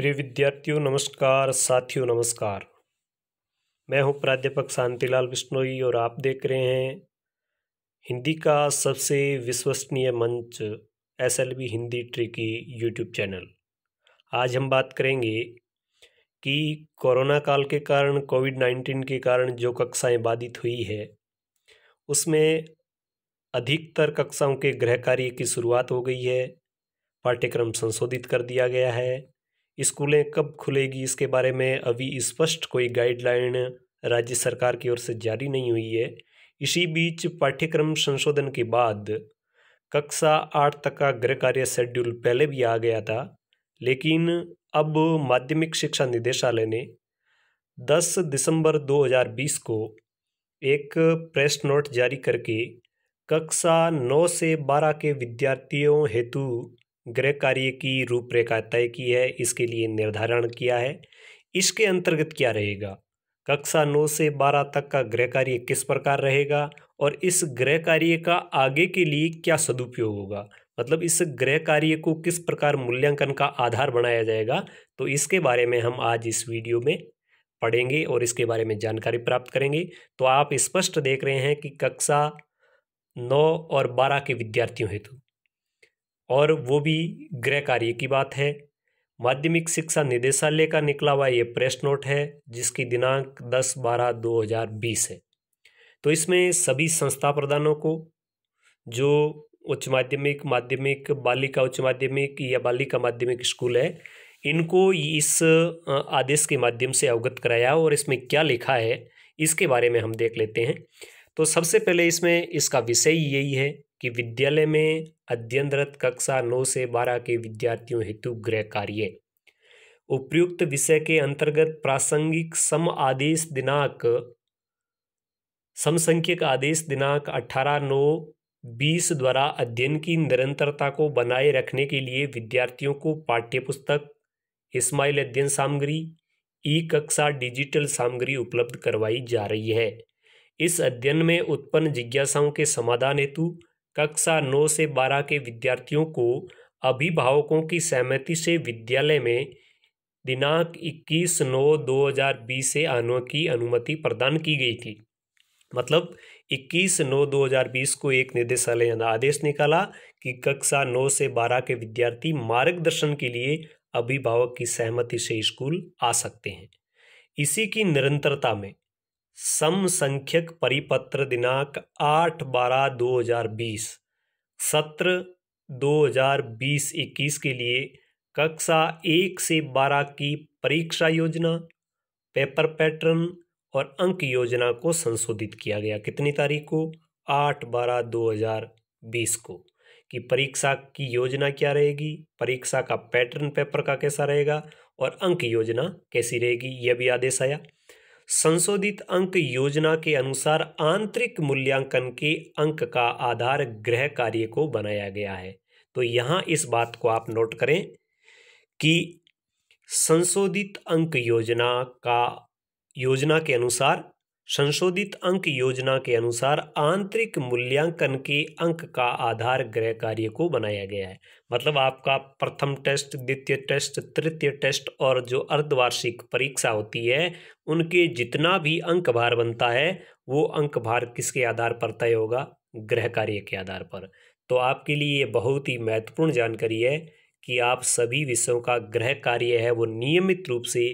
प्रिय विद्यार्थियों नमस्कार साथियों नमस्कार मैं हूं प्राध्यापक शांतिलाल बिश्नोई और आप देख रहे हैं हिंदी का सबसे विश्वसनीय मंच S L B Hindi tricky YouTube channel आज हम बात करेंगे कि कोरोना काल के कारण कोविड नाइन्टीन के कारण जो कक्षाएं बाधित हुई है उसमें अधिकतर कक्षाओं के गृह कार्य की शुरुआत हो गई है पाठ्यक्रम संशोधित कर दिया गया है स्कूलें कब खुलेगी इसके बारे में अभी स्पष्ट कोई गाइडलाइन राज्य सरकार की ओर से जारी नहीं हुई है इसी बीच पाठ्यक्रम संशोधन के बाद कक्षा आठ तक का गृह कार्य शेड्यूल पहले भी आ गया था लेकिन अब माध्यमिक शिक्षा निदेशालय ने 10 दिसंबर 2020 को एक प्रेस नोट जारी करके कक्षा 9 से 12 के विद्यार्थियों हेतु गृह कार्य की रूपरेखा तय की है इसके लिए निर्धारण किया है इसके अंतर्गत क्या रहेगा कक्षा नौ से बारह तक का गृह कार्य किस प्रकार रहेगा और इस गृह कार्य का आगे के लिए क्या सदुपयोग होगा मतलब इस गृह कार्य को किस प्रकार मूल्यांकन का आधार बनाया जाएगा तो इसके बारे में हम आज इस वीडियो में पढ़ेंगे और इसके बारे में जानकारी प्राप्त करेंगे तो आप स्पष्ट देख रहे हैं कि कक्षा नौ और बारह के विद्यार्थियों हेतु और वो भी गृह कार्य की बात है माध्यमिक शिक्षा निदेशालय का निकला हुआ ये प्रेस नोट है जिसकी दिनांक 10 बारह 2020 है तो इसमें सभी संस्था प्रधानों को जो उच्च माध्यमिक माध्यमिक बालिका उच्च माध्यमिक या बालिका माध्यमिक स्कूल है इनको इस आदेश के माध्यम से अवगत कराया और इसमें क्या लिखा है इसके बारे में हम देख लेते हैं तो सबसे पहले इसमें इसका विषय यही है कि विद्यालय में अध्ययनरत कक्षा नौ से बारह के विद्यार्थियों हेतु गृह कार्य उपयुक्त विषय के अंतर्गत प्रासंगिक सम आदेश दिनांक समसंख्यक आदेश दिनांक अठारह नौ बीस द्वारा अध्ययन की निरंतरता को बनाए रखने के लिए विद्यार्थियों को पाठ्यपुस्तक इस्माइल अध्ययन सामग्री ई कक्षा डिजिटल सामग्री उपलब्ध करवाई जा रही है इस अध्ययन में उत्पन्न जिज्ञासाओं के समाधान हेतु कक्षा नौ से बारह के विद्यार्थियों को अभिभावकों की सहमति से विद्यालय में दिनांक 21 नौ 2020 से आने की अनुमति प्रदान की गई थी मतलब 21 नौ 2020 को एक निदेशालय ने आदेश निकाला कि कक्षा 9 से 12 के विद्यार्थी मार्गदर्शन के लिए अभिभावक की सहमति से स्कूल आ सकते हैं इसी की निरंतरता में समसंख्यक परिपत्र दिनांक आठ बारह दो हज़ार बीस सत्र दो हज़ार बीस इक्कीस के लिए कक्षा एक से बारह की परीक्षा योजना पेपर पैटर्न और अंक योजना को संशोधित किया गया कितनी तारीख को आठ बारह दो हज़ार बीस को कि परीक्षा की योजना क्या रहेगी परीक्षा का पैटर्न पेपर का कैसा रहेगा और अंक योजना कैसी रहेगी यह भी आदेश आया संशोधित अंक योजना के अनुसार आंतरिक मूल्यांकन के अंक का आधार गृह कार्य को बनाया गया है तो यहां इस बात को आप नोट करें कि संशोधित अंक योजना का योजना के अनुसार संशोधित अंक योजना के अनुसार आंतरिक मूल्यांकन के अंक का आधार गृह कार्य को बनाया गया है मतलब आपका प्रथम टेस्ट द्वितीय टेस्ट तृतीय टेस्ट और जो अर्धवार्षिक परीक्षा होती है उनके जितना भी अंक भार बनता है वो अंक भार किसके आधार पर तय होगा गृह कार्य के आधार पर तो आपके लिए ये बहुत ही महत्वपूर्ण जानकारी है कि आप सभी विषयों का गृह कार्य है वो नियमित रूप से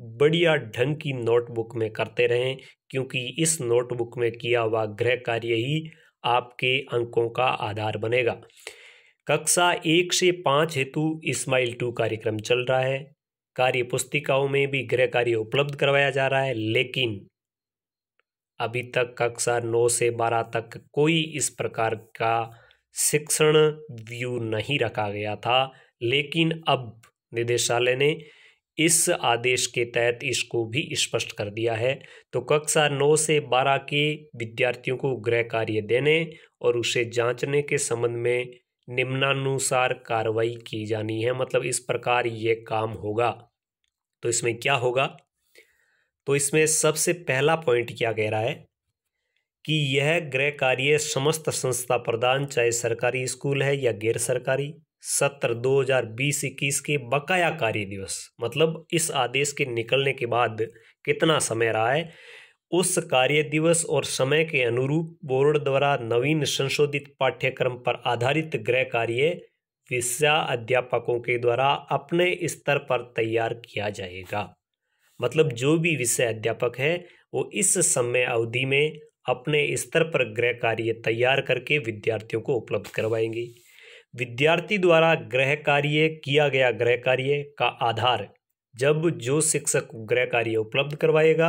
बढ़िया ढंग की नोटबुक में करते रहें क्योंकि इस नोटबुक में किया हुआ गृह कार्य ही आपके अंकों का आधार बनेगा कक्षा एक से पाँच हेतु इस्माइल टू कार्यक्रम चल रहा है कार्य पुस्तिकाओं में भी गृह कार्य उपलब्ध करवाया जा रहा है लेकिन अभी तक कक्षा नौ से बारह तक कोई इस प्रकार का शिक्षण व्यू नहीं रखा गया था लेकिन अब निदेशालय ने इस आदेश के तहत इसको भी स्पष्ट कर दिया है तो कक्षा नौ से बारह के विद्यार्थियों को गृह कार्य देने और उसे जांचने के संबंध में निम्नानुसार कार्रवाई की जानी है मतलब इस प्रकार ये काम होगा तो इसमें क्या होगा तो इसमें सबसे पहला पॉइंट क्या कह रहा है कि यह गृह कार्य समस्त संस्था प्रदान चाहे सरकारी स्कूल है या गैर सरकारी सत्र 2020-21 के बकाया कार्य दिवस मतलब इस आदेश के निकलने के बाद कितना समय रहा है उस कार्य दिवस और समय के अनुरूप बोर्ड द्वारा नवीन संशोधित पाठ्यक्रम पर आधारित गृह कार्य विषया अध्यापकों के द्वारा अपने स्तर पर तैयार किया जाएगा मतलब जो भी विषय अध्यापक है वो इस समय अवधि में अपने स्तर पर गृह कार्य तैयार करके विद्यार्थियों को उपलब्ध करवाएंगे विद्यार्थी द्वारा गृह कार्य किया गया गृह कार्य का आधार जब जो शिक्षक गृह कार्य उपलब्ध करवाएगा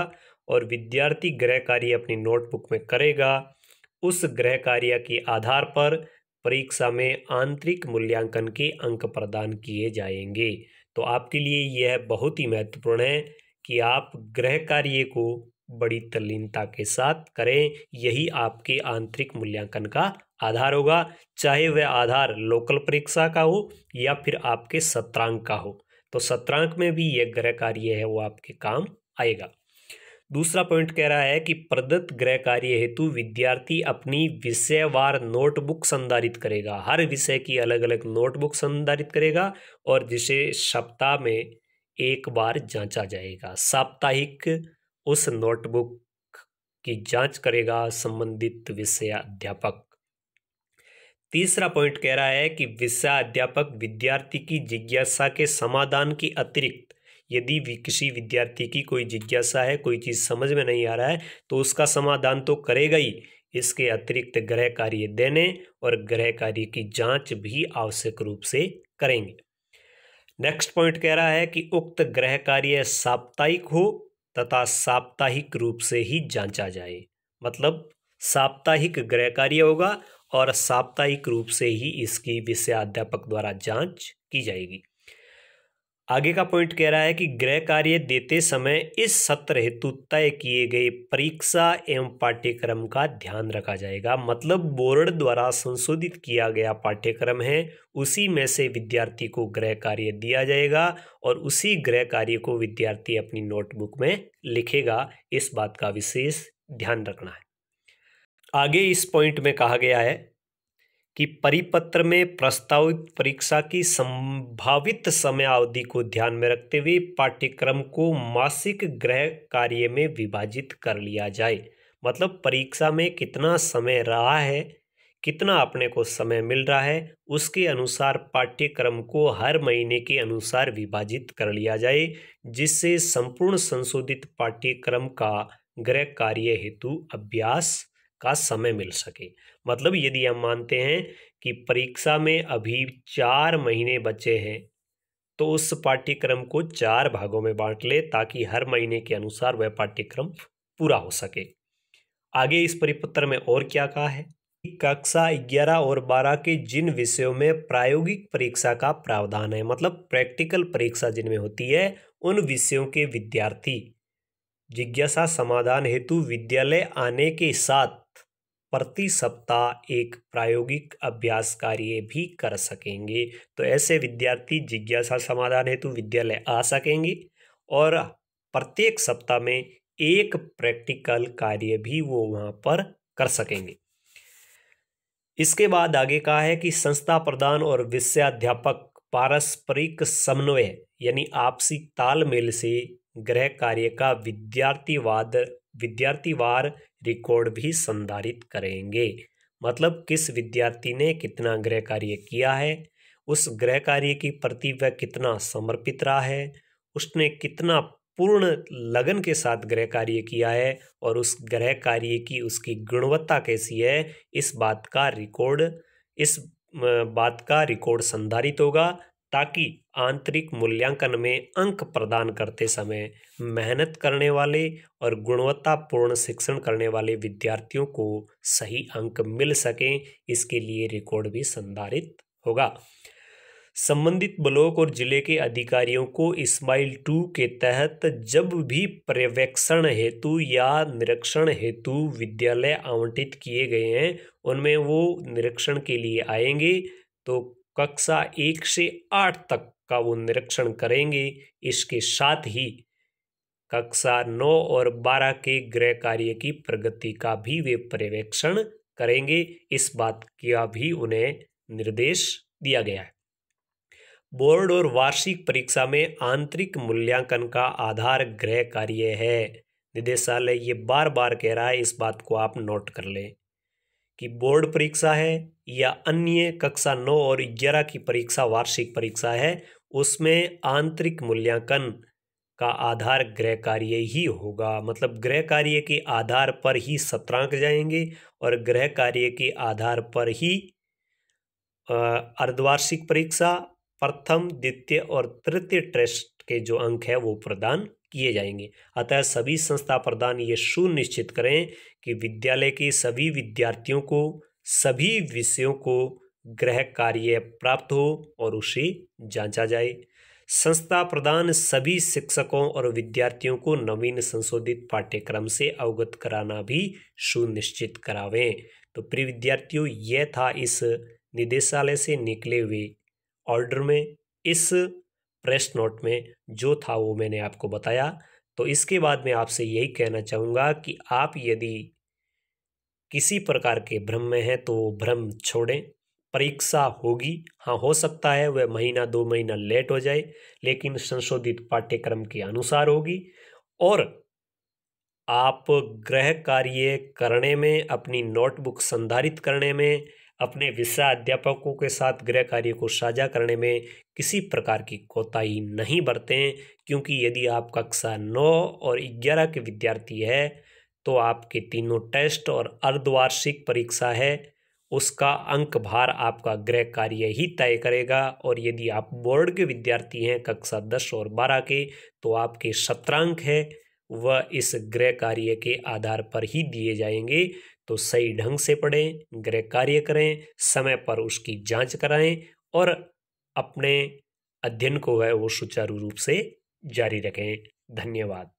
और विद्यार्थी गृह कार्य अपनी नोटबुक में करेगा उस गृह कार्य के आधार पर परीक्षा में आंतरिक मूल्यांकन के अंक प्रदान किए जाएंगे तो आपके लिए यह बहुत ही महत्वपूर्ण है कि आप गृह कार्य को बड़ी तल्लीनता के साथ करें यही आपके आंतरिक मूल्यांकन का आधार होगा चाहे वह आधार लोकल परीक्षा का हो या फिर आपके सत्रांक का हो तो सत्रांक में भी यह ग्रह कार्य है वो आपके काम आएगा दूसरा पॉइंट कह रहा है कि प्रदत्त ग्रह कार्य हेतु विद्यार्थी अपनी विषयवार नोटबुक संधारित करेगा हर विषय की अलग अलग नोटबुक संधारित करेगा और जिसे सप्ताह में एक बार जांचा जाएगा साप्ताहिक उस नोटबुक की जांच करेगा संबंधित विषय अध्यापक तीसरा पॉइंट कह रहा है कि विषय अध्यापक विद्यार्थी की जिज्ञासा के समाधान के अतिरिक्त यदि किसी विद्यार्थी की कोई जिज्ञासा है कोई चीज़ समझ में नहीं आ रहा है तो उसका समाधान तो करेगा ही इसके अतिरिक्त ग्रह कार्य देने और ग्रह कार्य की जांच भी आवश्यक रूप से करेंगे नेक्स्ट पॉइंट कह रहा है कि उक्त ग्रह कार्य साप्ताहिक हो तथा साप्ताहिक रूप से ही जांचा जाए मतलब साप्ताहिक ग्रह कार्य होगा और साप्ताहिक रूप से ही इसकी विषयाध्यापक द्वारा जांच की जाएगी आगे का पॉइंट कह रहा है कि गृह कार्य देते समय इस सत्र हेतु तय किए गए परीक्षा एवं पाठ्यक्रम का ध्यान रखा जाएगा मतलब बोर्ड द्वारा संशोधित किया गया पाठ्यक्रम है उसी में से विद्यार्थी को गृह कार्य दिया जाएगा और उसी गृह कार्य को विद्यार्थी अपनी नोटबुक में लिखेगा इस बात का विशेष ध्यान रखना है आगे इस पॉइंट में कहा गया है कि परिपत्र में प्रस्तावित परीक्षा की संभावित समय अवधि को ध्यान में रखते हुए पाठ्यक्रम को मासिक ग्रह कार्य में विभाजित कर लिया जाए मतलब परीक्षा में कितना समय रहा है कितना अपने को समय मिल रहा है उसके अनुसार पाठ्यक्रम को हर महीने के अनुसार विभाजित कर लिया जाए जिससे संपूर्ण संशोधित पाठ्यक्रम का गृह कार्य हेतु अभ्यास का समय मिल सके मतलब यदि हम मानते हैं कि परीक्षा में अभी चार महीने बचे हैं तो उस पाठ्यक्रम को चार भागों में बांट ले ताकि हर महीने के अनुसार वह पाठ्यक्रम पूरा हो सके आगे इस परिपत्र में और क्या कहा है कक्षा ग्यारह और बारह के जिन विषयों में प्रायोगिक परीक्षा का प्रावधान है मतलब प्रैक्टिकल परीक्षा जिनमें होती है उन विषयों के विद्यार्थी जिज्ञासा समाधान हेतु विद्यालय आने के साथ प्रति सप्ताह एक प्रायोगिक अभ्यास कार्य भी कर सकेंगे तो ऐसे विद्यार्थी जिज्ञासा समाधान हेतु विद्यालय आ सकेंगे और प्रत्येक सप्ताह में एक प्रैक्टिकल कार्य भी वो वहाँ पर कर सकेंगे इसके बाद आगे कहा है कि संस्था प्रधान और विषयाध्यापक पारस्परिक समन्वय यानी आपसी तालमेल से गृह कार्य का विद्यार्थीवाद विद्यार्थीवार रिकॉर्ड भी संधारित करेंगे मतलब किस विद्यार्थी ने कितना गृह कार्य किया है उस गृह कार्य की प्रति वह कितना समर्पित रहा है उसने कितना पूर्ण लगन के साथ गृह कार्य किया है और उस गृह कार्य की उसकी गुणवत्ता कैसी है इस बात का रिकॉर्ड इस बात का रिकॉर्ड संधारित होगा ताकि आंतरिक मूल्यांकन में अंक प्रदान करते समय मेहनत करने वाले और गुणवत्तापूर्ण शिक्षण करने वाले विद्यार्थियों को सही अंक मिल सकें इसके लिए रिकॉर्ड भी संधारित होगा संबंधित ब्लॉक और जिले के अधिकारियों को स्माइल टू के तहत जब भी पर्यवेक्षण हेतु या निरीक्षण हेतु विद्यालय आवंटित किए गए हैं उनमें वो निरीक्षण के लिए आएंगे तो कक्षा एक से आठ तक का वो निरीक्षण करेंगे इसके साथ ही कक्षा नौ और बारह के गृह कार्य की प्रगति का भी वे पर्यवेक्षण करेंगे इस बात का भी उन्हें निर्देश दिया गया है बोर्ड और वार्षिक परीक्षा में आंतरिक मूल्यांकन का आधार गृह कार्य है निदेशालय ये बार बार कह रहा है इस बात को आप नोट कर लें कि बोर्ड परीक्षा है या अन्य कक्षा नौ और ग्यारह की परीक्षा वार्षिक परीक्षा है उसमें आंतरिक मूल्यांकन का आधार गृह कार्य ही होगा मतलब गृह कार्य के आधार पर ही सत्रांक जाएंगे और गृह कार्य के आधार पर ही अर्धवार्षिक परीक्षा प्रथम द्वितीय और तृतीय टेस्ट के जो अंक है वो प्रदान किए जाएंगे अतः सभी संस्था प्रधान ये सुनिश्चित करें कि विद्यालय के सभी विद्यार्थियों को सभी विषयों को ग्रह कार्य प्राप्त हो और उसे जांचा जाए संस्था प्रदान सभी शिक्षकों और विद्यार्थियों को नवीन संशोधित पाठ्यक्रम से अवगत कराना भी सुनिश्चित करावें तो प्रिय विद्यार्थियों यह था इस निदेशालय से निकले हुए ऑर्डर में इस प्रेस नोट में जो था वो मैंने आपको बताया तो इसके बाद मैं आपसे यही कहना चाहूँगा कि आप यदि किसी प्रकार के भ्रम में हैं तो भ्रम छोड़ें परीक्षा होगी हाँ हो सकता है वह महीना दो महीना लेट हो जाए लेकिन संशोधित पाठ्यक्रम के अनुसार होगी और आप गृह कार्य करने में अपनी नोटबुक संधारित करने में अपने विषय अध्यापकों के साथ गृह कार्य को साझा करने में किसी प्रकार की कोताही नहीं बरतें क्योंकि यदि आप कक्षा नौ और ग्यारह के विद्यार्थी है तो आपके तीनों टेस्ट और अर्धवार्षिक परीक्षा है उसका अंक भार आपका गृह कार्य ही तय करेगा और यदि आप बोर्ड के विद्यार्थी हैं कक्षा दस और बारह के तो आपके सत्रांक है वह इस गृह कार्य के आधार पर ही दिए जाएंगे तो सही ढंग से पढ़ें गृह कार्य करें समय पर उसकी जांच कराएं और अपने अध्ययन को है वो सुचारू रूप से जारी रखें धन्यवाद